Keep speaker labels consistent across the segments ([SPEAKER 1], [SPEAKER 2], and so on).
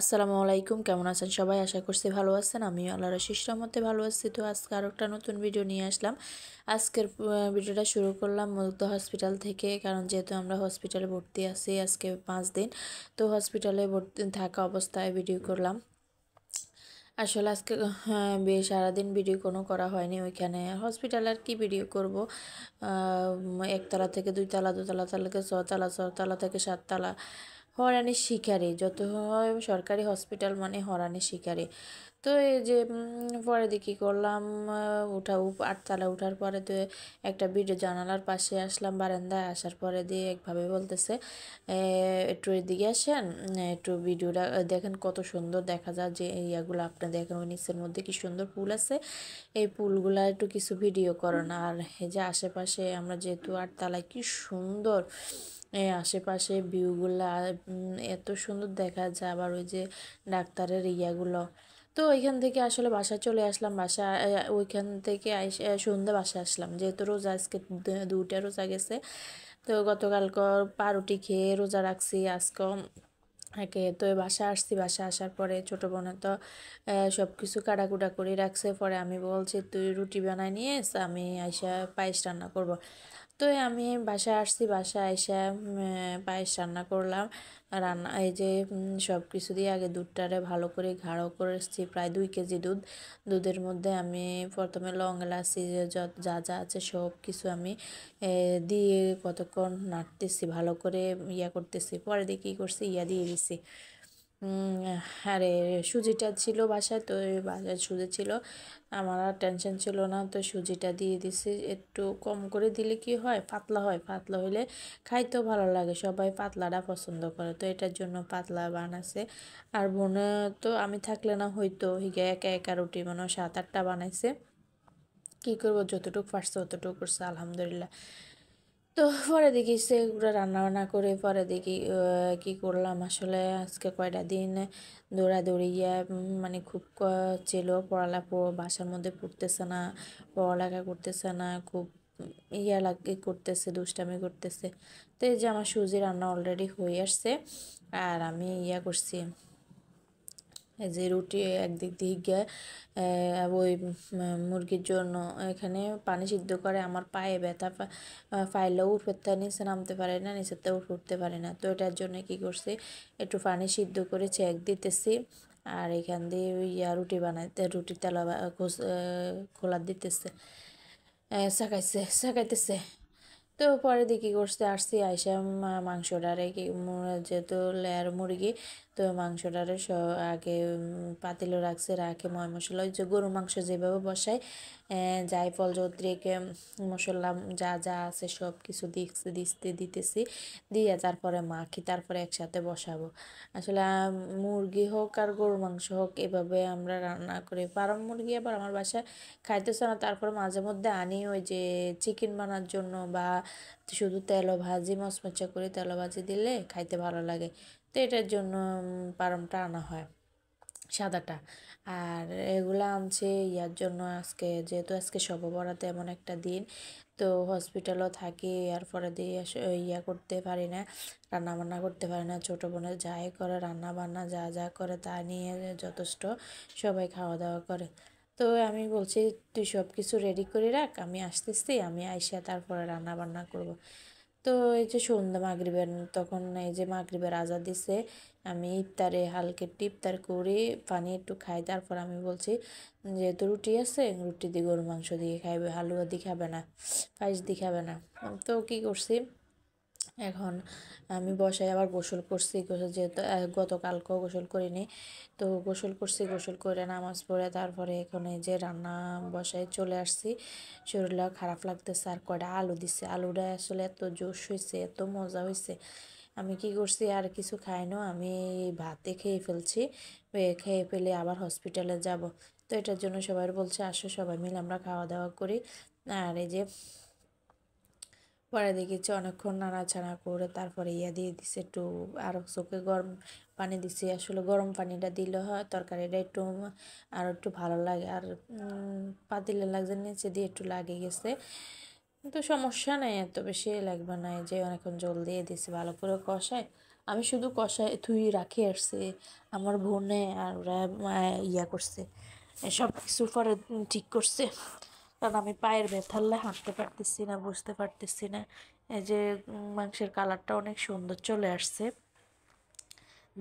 [SPEAKER 1] আসসালামু আলাইকুম কেমন আছেন সবাই আশা করছি ভালো আছেন আমি আল্লাহর মধ্যে ভালো আছি তো আজকে আরও একটা নতুন ভিডিও নিয়ে আসলাম আজকের ভিডিওটা শুরু করলাম মূলত হসপিটাল থেকে কারণ যেহেতু আমরা হসপিটালে ভর্তি আছি আজকে পাঁচ দিন তো হসপিটালে ভর্তি থাকা অবস্থায় ভিডিও করলাম আসলে আজকে বেশ সারাদিন ভিডিও কোনো করা হয়নি ওইখানে হসপিটাল আর কি ভিডিও করব একতলা থেকে দুইতলা দুতলা তালা থেকে ছতলা ছতলা থেকে সাততলা হরানের শিকারে যত হয় সরকারি হসপিটাল মানে হরানের শিকারে তো এই যে পরে দেখি করলাম উঠা আটতলা উঠার পরে তো একটা ভিডিও জানালার পাশে আসলাম বারান্দায় আসার পরে দিয়ে একভাবে বলতেছে একটু এদিকে আসেন একটু ভিডিওটা দেখেন কত সুন্দর দেখা যায় যে ইয়াগুলো আপনি দেখেন ওই নিচের মধ্যে কি সুন্দর পুল আছে এই পুলগুলা একটু কিছু ভিডিও করেন আর এই যে আশেপাশে আমরা যেহেতু আটতলায় কি সুন্দর আশেপাশে ভিউগুলা এত সুন্দর দেখা যায় আবার ওই যে ডাক্তারের ইয়াগুলো তো ওইখান থেকে আসলে বাসা চলে আসলাম বাসা ওইখান থেকে সন্ধ্যা বাসা আসলাম যেহেতু রোজা আজকে দুটা রোজা গেছে তো গতকাল পাউরুটি খেয়ে রোজা রাখছি আজকে একে তো বাসা আসছি বাসা আসার পরে ছোটো বোনে তো সব কিছু কাটাকুটা করে রাখছে পরে আমি বলছি তুই রুটি বানাই নিয়ে আমি আইসা পায়েস রান্না করবো তো আমি বাসায় আসছি বাসায় এসে পায়েস রান্না করলাম রান্না এই যে সব কিছু দিয়ে আগে দুধটারে ভালো করে ঘাড়ো এসেছি প্রায় দুই কেজি দুধ দুধের মধ্যে আমি প্রথমে লং এলাচি যা যা আছে সব কিছু আমি দিয়ে কতক্ষণ নাড়তেছি ভালো করে ইয়া করতেছি পরে দিয়ে কী করছি ইয়া দিয়ে দিছি আরে সুজিটা ছিল বাসায় তো বাসায় সুজি ছিল আমার আর টেনশন ছিল না তো সুজিটা দিয়ে দিছি একটু কম করে দিলে কি হয় পাতলা হয় পাতলা হলে খাইতেও ভালো লাগে সবাই পাতলাটা পছন্দ করে তো এটার জন্য পাতলা বানাইছে আর বোনে তো আমি থাকলে না হইতো হিগে একা একা রুটি মানে সাত আটটা বানাইছে কী করবো যতটুকু পারছে ততটুকু করছে আলহামদুলিল্লাহ তো পরে দেখি সে রান্না বান্না করে পরে দেখি কি করলাম আসলে আজকে কয়টা দিন দৌড়াদৌড়িয়ে মানে খুব ছিল পড়ালেখা বাসার মধ্যে পড়তেছে না পড়ালেখা করতেছে না খুব ইয়া লাগে করতেছে দুষ্টামি করতেছে তো এই যে আমার সুজি রান্না অলরেডি হয়ে আসছে আর আমি ইয়া করছি যে রুটি একদিক দিয়ে ওই মুরগির জন্য এখানে পানি সিদ্ধ করে আমার পায়ে ব্যথা পাইলেও উঠতে নিচে নামতে পারে না নিচেতে উঠতে পারে না তো এটার জন্য কি করছি একটু পানি সিদ্ধ করে চেক দিতেছি আর এখান দিয়ে ওই রুটি বানাইতে রুটির তেলা খোলা দিতেছে শাকাইছে শাকাইতেছে তো পরে কী করছে আসছি আইসা মাংসটারে কি যেহেতু লেয়ার মুরগি তো মাংসটারে আগে পাতিলও রাখছে রাখে ময় মশলা ওই যে গরু মাংস যেভাবে বসায় ফল যৌত্রিক মশলা যা যা আছে সব কিছু দিচ্ছে দিচ্ছে দিতেছি দিয়ে তারপরে মাখি তারপরে একসাথে বসাবো আসলে মুরগি হোক আর গরু মাংস হোক এভাবে আমরা রান্না করি ফার্ম মুরগি আবার আমার বাসায় খাইতেছে না তারপরে মাঝে মধ্যে আনি ওই যে চিকেন বানার জন্য বা শুধু তেলো ভাজি মশমচা করে তেলো ভাজি দিলে খাইতে ভালো লাগে তো এটার জন্য পারমটা আনা হয় সাদাটা আর এগুলো আনছে ইয়ার জন্য আজকে যেহেতু আজকে শববরাতে এমন একটা দিন তো হসপিটালও থাকি এর পরে দিয়ে ইয়া করতে পারি না রান্না বান্না করতে পারি না ছোটো বোনে যাই করে রান্না বান্না যা যা করে তা নিয়ে যথেষ্ট সবাই খাওয়া দাওয়া করে তো আমি বলছি তুই সব কিছু রেডি করে রাখ আমি আসতেছি আমি আইসা তারপরে রান্না বান্না করবো তো এই যে সন্ধ্যা মাগরিবের তখন এই যে মাগরিবের আজা দিছে আমি ইফতারে হালকে টিপতার করে পানি একটু খাই তারপর আমি বলছি যেহেতু রুটি আছে রুটি দিয়ে গরু মাংস দিয়ে খাইবে হালুয়া দিয়ে খাবে না পায়েস দিয়ে খাবে না তো কি করছি এখন আমি বসায় আবার গোসল করছি গোসল যেহেতু গতকালকেও গোসল করিনি তো গোসল করছি গোসল করে নামাজ পড়ে তারপরে এখন এই যে রান্না বসায় চলে আসছি শরীরটা খারাপ লাগতেছে আর কয়টা আলু দিচ্ছে আলুটা আসলে এত জোশ হয়েছে এত মজা হয়েছে আমি কি করছি আর কিছু খাই না আমি ভাতে খেয়ে ফেলছি খেয়ে ফেলে আবার হসপিটালে যাব তো এটার জন্য সবাই বলছে আসো সবাই মিলে আমরা খাওয়া দাওয়া করি আর এই যে পরে দেখেছি অনেকক্ষণ নাড়াচাড়া করে তারপরে ইয়া দিয়ে দিছে একটু আরও চোখে গরম পানি দিছি আসলে গরম পানিটা দিলে হয় তরকারিটা একটু আর একটু ভালো লাগে আর পাতিলে লাগছে নিচে দিয়ে একটু লাগে গেছে কিন্তু সমস্যা নাই এত বেশি লাগবে না যে অনেকক্ষণ জল দিয়ে দিছে ভালো করে কষায় আমি শুধু কষায় থুই রাখি আসছি আমার বোনে আর ওরা ইয়া করছে সব কিছু পরে ঠিক করছে কারণ আমি পায়ের ব্যথালে হাঁটতে পারতেছি না বুঝতে পারতেছি না এই যে মাংসের কালারটা অনেক সুন্দর চলে আসছে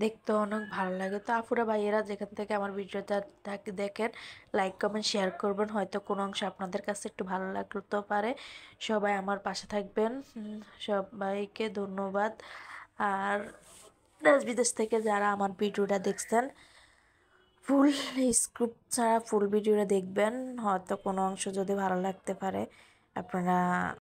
[SPEAKER 1] দেখতে অনেক ভালো লাগে তো আপুরা ভাইয়েরা যেখান থেকে আমার ভিডিওটা দেখেন লাইক কমেন্ট শেয়ার করবেন হয়তো কোনো অংশ আপনাদের কাছে একটু ভালো লাগতে পারে সবাই আমার পাশে থাকবেন সবাইকে ধন্যবাদ আর দেশ বিদেশ থেকে যারা আমার ভিডিওটা দেখছেন ফুল স্ক্রিপ্ট ছাড়া ফুল ভিডিওটা দেখবেন হয়তো কোনো অংশ যদি ভালো লাগতে পারে আপনারা